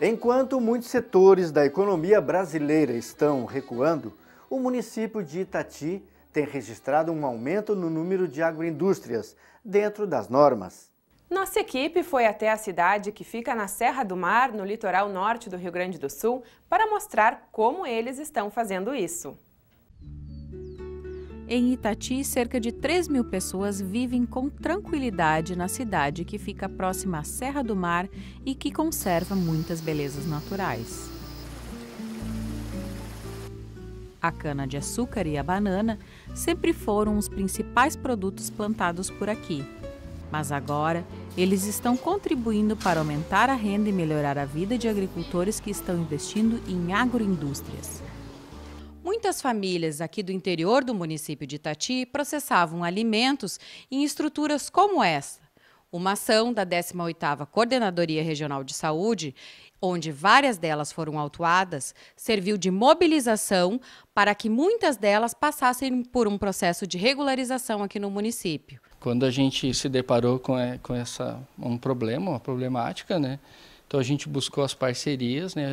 Enquanto muitos setores da economia brasileira estão recuando, o município de Itati tem registrado um aumento no número de agroindústrias dentro das normas. Nossa equipe foi até a cidade que fica na Serra do Mar, no litoral norte do Rio Grande do Sul, para mostrar como eles estão fazendo isso. Em Itati, cerca de 3 mil pessoas vivem com tranquilidade na cidade que fica próxima à Serra do Mar e que conserva muitas belezas naturais. A cana-de-açúcar e a banana sempre foram os principais produtos plantados por aqui. Mas agora, eles estão contribuindo para aumentar a renda e melhorar a vida de agricultores que estão investindo em agroindústrias muitas famílias aqui do interior do município de Itati processavam alimentos em estruturas como essa. Uma ação da 18ª Coordenadoria Regional de Saúde, onde várias delas foram autuadas, serviu de mobilização para que muitas delas passassem por um processo de regularização aqui no município. Quando a gente se deparou com, é, com essa, um problema, uma problemática, né, então a gente buscou as parcerias, né,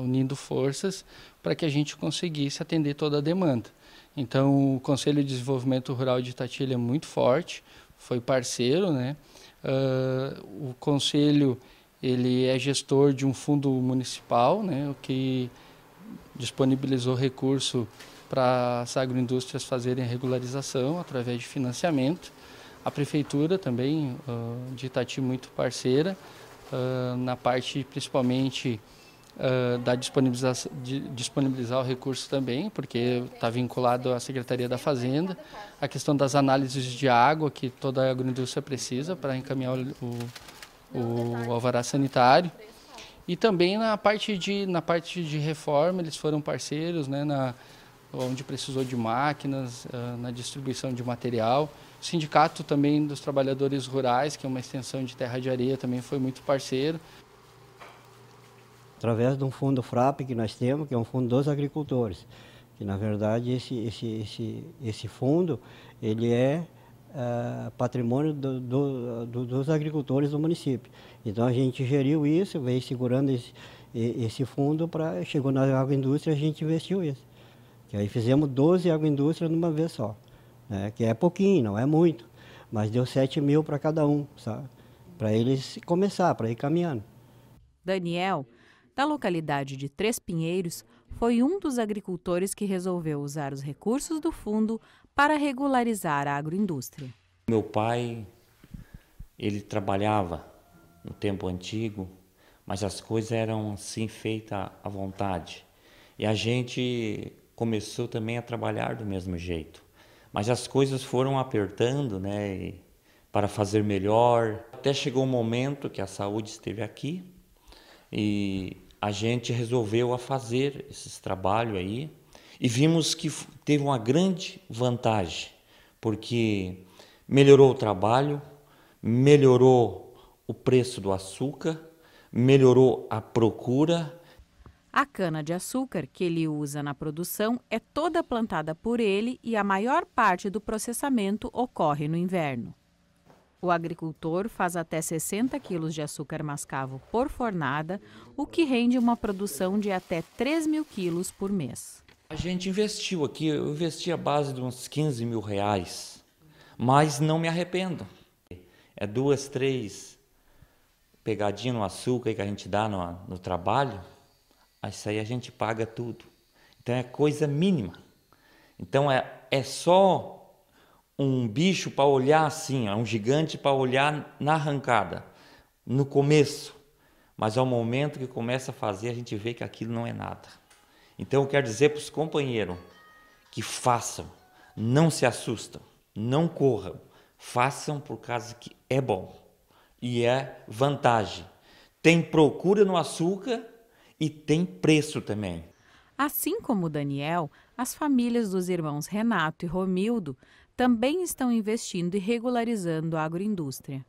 unindo forças para que a gente conseguisse atender toda a demanda. Então o Conselho de Desenvolvimento Rural de Itati é muito forte, foi parceiro, né? Uh, o conselho ele é gestor de um fundo municipal, né, o que disponibilizou recurso para as agroindústrias fazerem regularização através de financiamento. A prefeitura também uh, de Itati muito parceira, na parte principalmente uh, da disponibilização, de, disponibilizar o recurso também, porque está vinculado à Secretaria da Fazenda, a questão das análises de água que toda a agroindústria precisa para encaminhar o, o, o alvará sanitário. E também na parte de, na parte de reforma, eles foram parceiros, né, na, onde precisou de máquinas, na distribuição de material. O Sindicato também dos Trabalhadores Rurais, que é uma extensão de terra de areia, também foi muito parceiro. Através de um fundo FRAP que nós temos, que é um fundo dos agricultores, que na verdade esse, esse, esse, esse fundo ele é Uh, patrimônio do, do, do, dos agricultores do município. Então a gente geriu isso, veio segurando esse, esse fundo para chegou na agroindústria a gente investiu isso. E aí fizemos 12 agroindústrias numa vez só né? que é pouquinho, não é muito, mas deu 7 mil para cada um, sabe? Para eles começar, para ir caminhando. Daniel, da localidade de Três Pinheiros, foi um dos agricultores que resolveu usar os recursos do fundo para regularizar a agroindústria. Meu pai, ele trabalhava no tempo antigo, mas as coisas eram assim feitas à vontade. E a gente começou também a trabalhar do mesmo jeito. Mas as coisas foram apertando, né? E, para fazer melhor. Até chegou um momento que a saúde esteve aqui e a gente resolveu a fazer esse trabalho aí e vimos que teve uma grande vantagem, porque melhorou o trabalho, melhorou o preço do açúcar, melhorou a procura, a cana-de-açúcar que ele usa na produção é toda plantada por ele e a maior parte do processamento ocorre no inverno. O agricultor faz até 60 quilos de açúcar mascavo por fornada, o que rende uma produção de até 3 mil quilos por mês. A gente investiu aqui, eu investi a base de uns 15 mil reais, mas não me arrependo. É duas, três pegadinhas no açúcar que a gente dá no, no trabalho, isso aí a gente paga tudo. Então é coisa mínima. Então é, é só um bicho para olhar assim, é um gigante para olhar na arrancada, no começo. Mas ao momento que começa a fazer, a gente vê que aquilo não é nada. Então eu quero dizer para os companheiros que façam, não se assustam, não corram, façam por causa que é bom e é vantagem. Tem procura no açúcar e tem preço também. Assim como Daniel, as famílias dos irmãos Renato e Romildo também estão investindo e regularizando a agroindústria.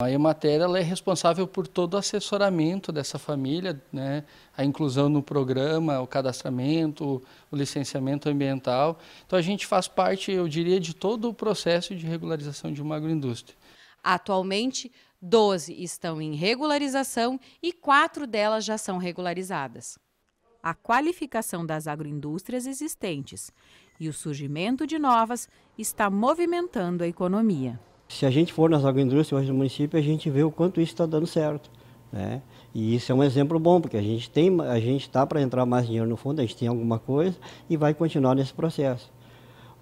A Emater é responsável por todo o assessoramento dessa família, né? a inclusão no programa, o cadastramento, o licenciamento ambiental. Então a gente faz parte, eu diria, de todo o processo de regularização de uma agroindústria. Atualmente, 12 estão em regularização e quatro delas já são regularizadas. A qualificação das agroindústrias existentes e o surgimento de novas está movimentando a economia. Se a gente for nas agroindústrias hoje no município, a gente vê o quanto isso está dando certo. Né? E isso é um exemplo bom, porque a gente tem, a gente está para entrar mais dinheiro no fundo, a gente tem alguma coisa e vai continuar nesse processo.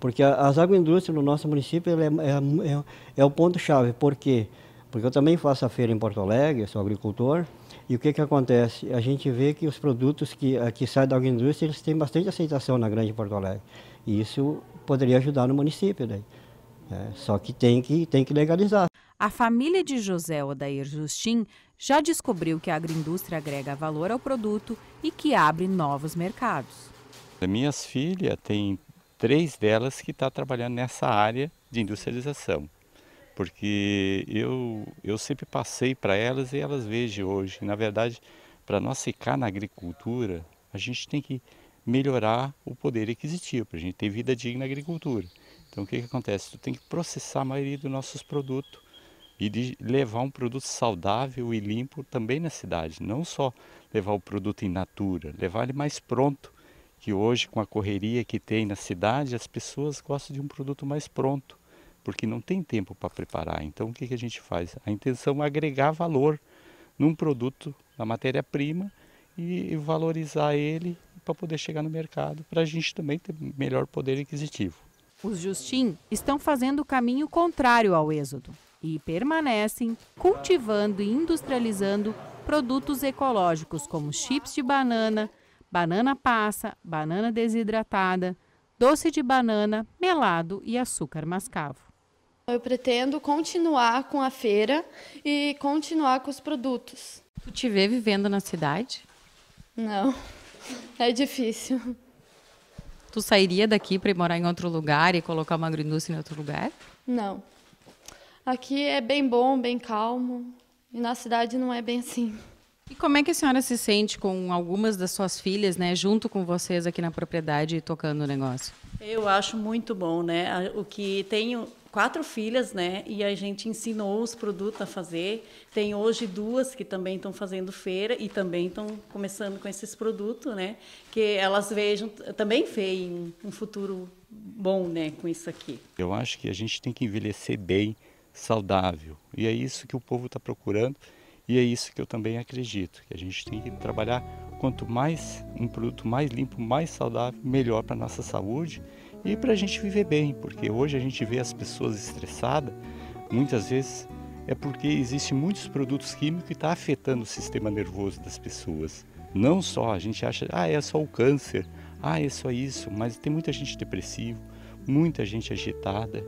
Porque as agroindústrias no nosso município é, é, é, é o ponto-chave. Por quê? Porque porque eu também faço a feira em Porto Alegre, sou agricultor, e o que, que acontece? A gente vê que os produtos que, eh, que saem da agroindústria, eles têm bastante aceitação na grande Porto Alegre. E isso poderia ajudar no município daí. É, só que tem, que tem que legalizar. A família de José Odair Justin já descobriu que a agroindústria agrega valor ao produto e que abre novos mercados. Minhas filhas, tem três delas que estão tá trabalhando nessa área de industrialização porque eu, eu sempre passei para elas e elas vejam hoje. Na verdade, para nós ficar na agricultura, a gente tem que melhorar o poder aquisitivo, para a gente ter vida digna na agricultura. Então o que, que acontece? Tu tem que processar a maioria dos nossos produtos e levar um produto saudável e limpo também na cidade. Não só levar o produto em natura, levar ele mais pronto. Que hoje, com a correria que tem na cidade, as pessoas gostam de um produto mais pronto porque não tem tempo para preparar. Então o que, que a gente faz? A intenção é agregar valor num produto, na matéria-prima, e valorizar ele para poder chegar no mercado, para a gente também ter melhor poder aquisitivo. Os Justim estão fazendo o caminho contrário ao êxodo e permanecem cultivando e industrializando produtos ecológicos como chips de banana, banana passa, banana desidratada, doce de banana, melado e açúcar mascavo. Eu pretendo continuar com a feira e continuar com os produtos. Tu te vê vivendo na cidade? Não, é difícil. Tu sairia daqui para morar em outro lugar e colocar uma agroindústria em outro lugar? Não. Aqui é bem bom, bem calmo. E na cidade não é bem assim. E como é que a senhora se sente com algumas das suas filhas, né, junto com vocês aqui na propriedade tocando o negócio? Eu acho muito bom, né? O que tenho quatro filhas, né? E a gente ensinou os produtos a fazer. Tem hoje duas que também estão fazendo feira e também estão começando com esses produtos, né? Que elas vejam, também veem um futuro bom, né? Com isso aqui. Eu acho que a gente tem que envelhecer bem, saudável. E é isso que o povo está procurando. E é isso que eu também acredito, que a gente tem que trabalhar quanto mais um produto mais limpo, mais saudável, melhor para a nossa saúde e para a gente viver bem, porque hoje a gente vê as pessoas estressadas, muitas vezes é porque existe muitos produtos químicos que está afetando o sistema nervoso das pessoas. Não só a gente acha, ah, é só o câncer, ah, é só isso, mas tem muita gente depressiva, muita gente agitada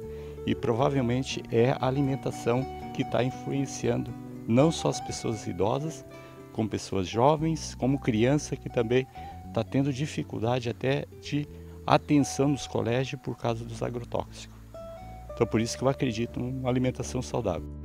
e provavelmente é a alimentação que está influenciando não só as pessoas idosas, como pessoas jovens, como criança que também está tendo dificuldade até de atenção nos colégios por causa dos agrotóxicos. Então, por isso que eu acredito em uma alimentação saudável.